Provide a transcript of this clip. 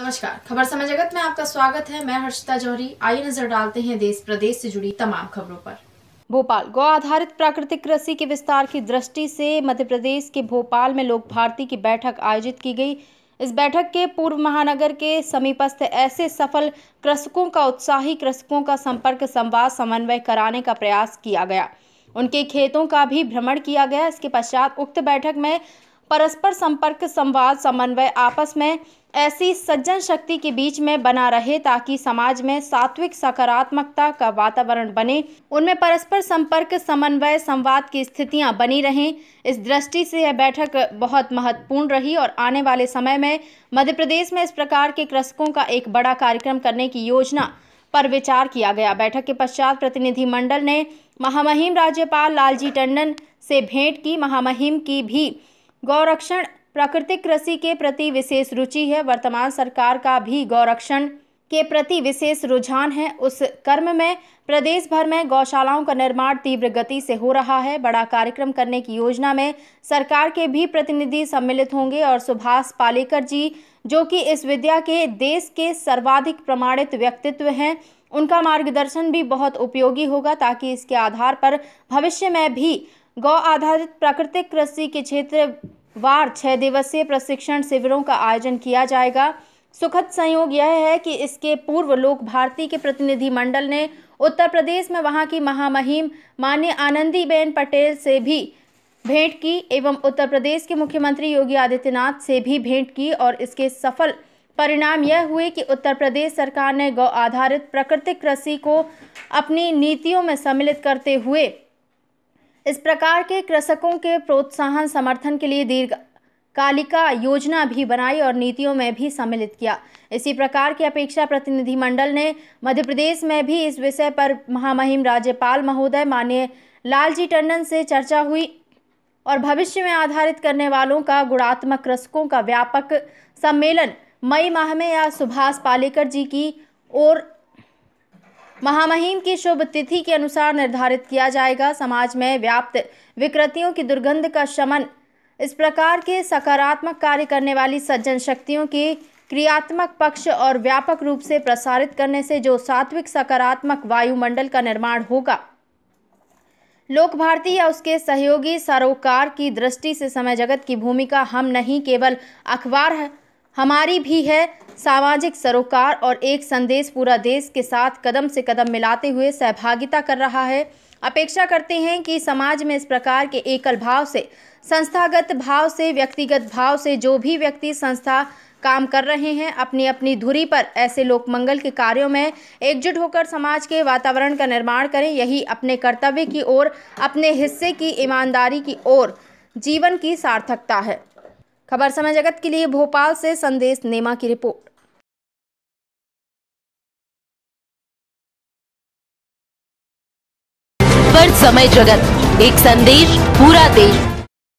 नमस्कार खबर समय जगत में आपका स्वागत है मैं हर्षिता जौहरी आई नजर डालते हैं देश प्रदेश से जुड़ी तमाम खबरों पर भोपाल गौ आधारित प्राकृतिक कृषि के विस्तार की दृष्टि से मध्य प्रदेश के भोपाल में लोक भारती की बैठक आयोजित की गई इस बैठक के पूर्व महानगर के समीपस्थ ऐसे सफल कृषकों का उत्साही कृषकों का संपर्क संवाद समन्वय कराने का प्रयास किया गया उनके खेतों का भी भ्रमण किया गया इसके पश्चात उक्त बैठक में परस्पर संपर्क संवाद समन्वय आपस में ऐसी सज्जन शक्ति के बीच में बना रहे ताकि समाज में सात्विक सकारात्मकता का वातावरण बने उनमें परस्पर संपर्क समन्वय संवाद की स्थितियां बनी रहें इस दृष्टि से यह बैठक बहुत महत्वपूर्ण रही और आने वाले समय में मध्य प्रदेश में इस प्रकार के कृषकों का एक बड़ा कार्यक्रम करने की योजना पर विचार किया गया बैठक के पश्चात प्रतिनिधिमंडल ने महामहिम राज्यपाल लालजी टंडन से भेंट की महामहिम की भी गौरक्षण प्राकृतिक कृषि के प्रति विशेष रुचि है वर्तमान सरकार का भी गौरक्षण के प्रति विशेष रुझान है उस कर्म में प्रदेश भर में गौशालाओं का निर्माण तीव्र गति से हो रहा है बड़ा कार्यक्रम करने की योजना में सरकार के भी प्रतिनिधि सम्मिलित होंगे और सुभाष पालेकर जी जो कि इस विद्या के देश के सर्वाधिक प्रमाणित व्यक्तित्व हैं उनका मार्गदर्शन भी बहुत उपयोगी होगा ताकि इसके आधार पर भविष्य में भी गौ आधारित प्राकृतिक कृषि के क्षेत्र वार छः दिवसीय प्रशिक्षण शिविरों का आयोजन किया जाएगा सुखद संयोग यह है कि इसके पूर्व लोक भारती के प्रतिनिधि मंडल ने उत्तर प्रदेश में वहां की महामहिम मान्य आनंदीबेन पटेल से भी भेंट की एवं उत्तर प्रदेश के मुख्यमंत्री योगी आदित्यनाथ से भी भेंट की और इसके सफल परिणाम यह हुए कि उत्तर प्रदेश सरकार ने गौ आधारित प्राकृतिक कृषि को अपनी नीतियों में सम्मिलित करते हुए इस प्रकार के कृषकों के प्रोत्साहन समर्थन के लिए दीर्घ कालिका योजना भी बनाई और नीतियों में भी सम्मिलित किया इसी प्रकार की अपेक्षा प्रतिनिधिमंडल ने मध्य प्रदेश में भी इस विषय पर महामहिम राज्यपाल महोदय माननीय लालजी टंडन से चर्चा हुई और भविष्य में आधारित करने वालों का गुणात्मक कृषकों का व्यापक सम्मेलन मई माह में या सुभाष पालेकर जी की ओर महामहिम की शुभ तिथि के अनुसार निर्धारित किया जाएगा समाज में व्याप्त विकृतियों की दुर्गंध का शमन इस प्रकार के सकारात्मक कार्य करने वाली सज्जन शक्तियों की क्रियात्मक पक्ष और व्यापक रूप से प्रसारित करने से जो सात्विक सकारात्मक वायुमंडल का निर्माण होगा लोक भारती या उसके सहयोगी सरोकार की दृष्टि से समय जगत की भूमिका हम नहीं केवल अखबार है हमारी भी है सामाजिक सरोकार और एक संदेश पूरा देश के साथ कदम से कदम मिलाते हुए सहभागिता कर रहा है अपेक्षा करते हैं कि समाज में इस प्रकार के एकल भाव से संस्थागत भाव से व्यक्तिगत भाव से जो भी व्यक्ति संस्था काम कर रहे हैं अपनी अपनी धुरी पर ऐसे लोक मंगल के कार्यों में एकजुट होकर समाज के वातावरण का निर्माण करें यही अपने कर्तव्य की ओर अपने हिस्से की ईमानदारी की ओर जीवन की सार्थकता है खबर समय जगत के लिए भोपाल से संदेश नेमा की रिपोर्ट समय जगत एक संदेश पूरा देश